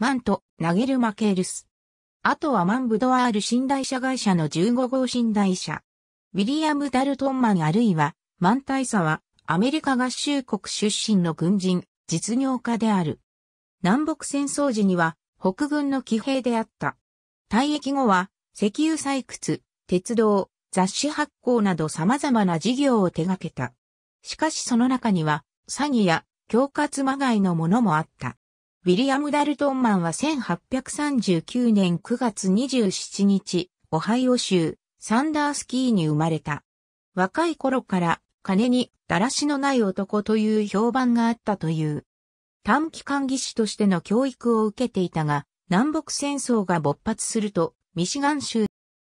マント、ナゲルマケールス。あとはマンブドアール寝台車会社の15号寝台車。ウィリアム・ダルトンマンあるいは、マンタイサは、アメリカ合衆国出身の軍人、実業家である。南北戦争時には、北軍の騎兵であった。退役後は、石油採掘、鉄道、雑誌発行など様々な事業を手掛けた。しかしその中には、詐欺や恐喝まがいのものもあった。ウィリアム・ダルトンマンは1839年9月27日、オハイオ州、サンダースキーに生まれた。若い頃から金にだらしのない男という評判があったという。短期間技師としての教育を受けていたが、南北戦争が勃発すると、ミシガン州、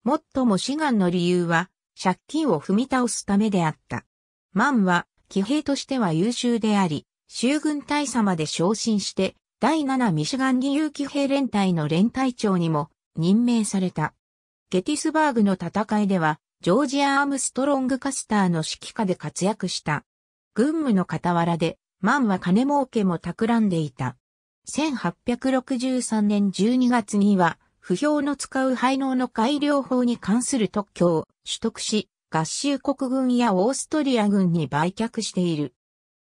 もっとも志願の理由は、借金を踏み倒すためであった。マンは、騎兵としては優秀であり、州軍大佐まで昇進して、第7ミシガン義勇騎兵連隊の連隊長にも任命された。ゲティスバーグの戦いでは、ジョージ・アアームストロング・カスターの指揮下で活躍した。軍務の傍らで、マンは金儲けも企んでいた。1863年12月には、不評の使う配能の改良法に関する特許を取得し、合衆国軍やオーストリア軍に売却している。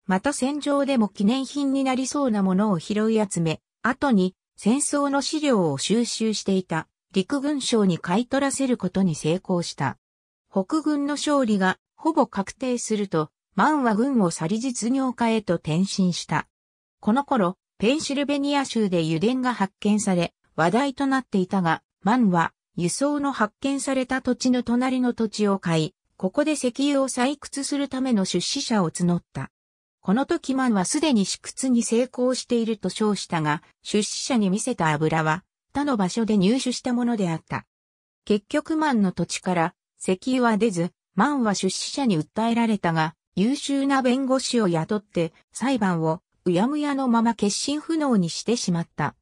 また戦場でも記念品になりそうなものを拾い集め、後に戦争の資料を収集していた陸軍省に買い取らせることに成功した。北軍の勝利がほぼ確定すると、マンは軍を去り実業家へと転身した。この頃、ペンシルベニア州で油田が発見され、話題となっていたが、マンは輸送の発見された土地の隣の土地を買い、ここで石油を採掘するための出資者を募った。この時マンはすでに試掘に成功していると称したが、出資者に見せた油は、他の場所で入手したものであった。結局マンの土地から石油は出ず、マンは出資者に訴えられたが、優秀な弁護士を雇って裁判をうやむやのまま決心不能にしてしまった。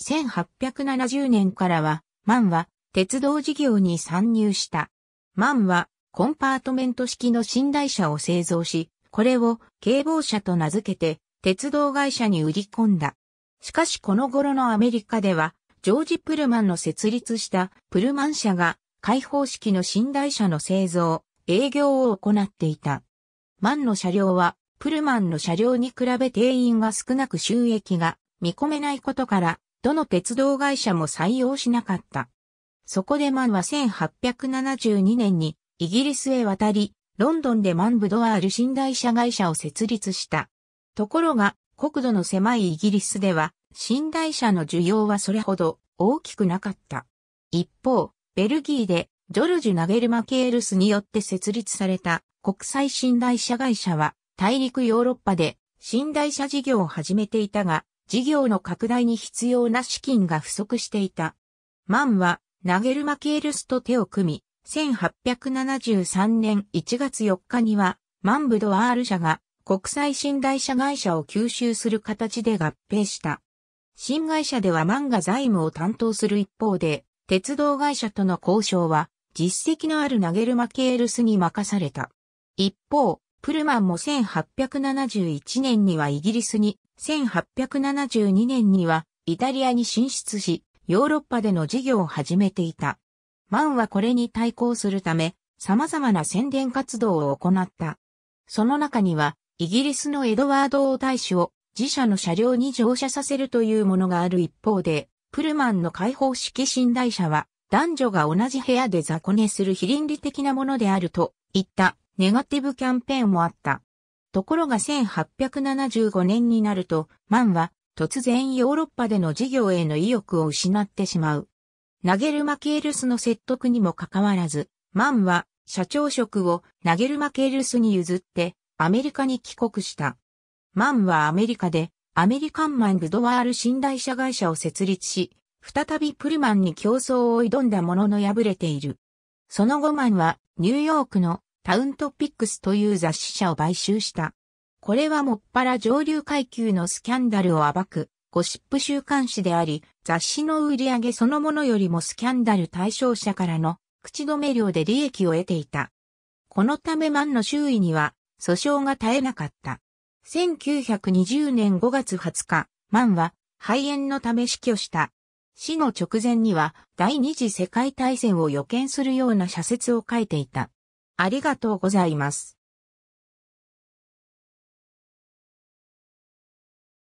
1870年からは、マンは鉄道事業に参入した。マンはコンパートメント式の寝台車を製造し、これを警防車と名付けて鉄道会社に売り込んだ。しかしこの頃のアメリカでは、ジョージ・プルマンの設立したプルマン社が開放式の寝台車の製造、営業を行っていた。マンの車両はプルマンの車両に比べ定員が少なく収益が見込めないことから、どの鉄道会社も採用しなかった。そこでマンは1872年にイギリスへ渡り、ロンドンでマンブドアール信台車会社を設立した。ところが、国土の狭いイギリスでは、信台車の需要はそれほど大きくなかった。一方、ベルギーでジョルジュ・ナゲルマ・ケールスによって設立された国際信台車会社は大陸ヨーロッパで信台車事業を始めていたが、事業の拡大に必要な資金が不足していた。マンはナゲルマ・ケールスと手を組み、1873年1月4日には、マンブドアール社が国際信頼社会社を吸収する形で合併した。新会社ではマンが財務を担当する一方で、鉄道会社との交渉は、実績のあるナゲルマケールスに任された。一方、プルマンも1871年にはイギリスに、1872年にはイタリアに進出し、ヨーロッパでの事業を始めていた。マンはこれに対抗するため、様々な宣伝活動を行った。その中には、イギリスのエドワード王大使を自社の車両に乗車させるというものがある一方で、プルマンの解放式寝台車は、男女が同じ部屋で雑魚寝する非倫理的なものであるといったネガティブキャンペーンもあった。ところが1875年になると、マンは突然ヨーロッパでの事業への意欲を失ってしまう。ナゲルマケールスの説得にもかかわらず、マンは社長職をナゲルマケールスに譲ってアメリカに帰国した。マンはアメリカでアメリカンマンブドワール信頼者会社を設立し、再びプルマンに競争を挑んだものの敗れている。その後マンはニューヨークのタウントピックスという雑誌社を買収した。これはもっぱら上流階級のスキャンダルを暴くゴシップ週刊誌であり、雑誌の売り上げそのものよりもスキャンダル対象者からの口止め料で利益を得ていた。このためマンの周囲には訴訟が絶えなかった。1920年5月20日、マンは肺炎のため死去した。死の直前には第二次世界大戦を予見するような社説を書いていた。ありがとうございます。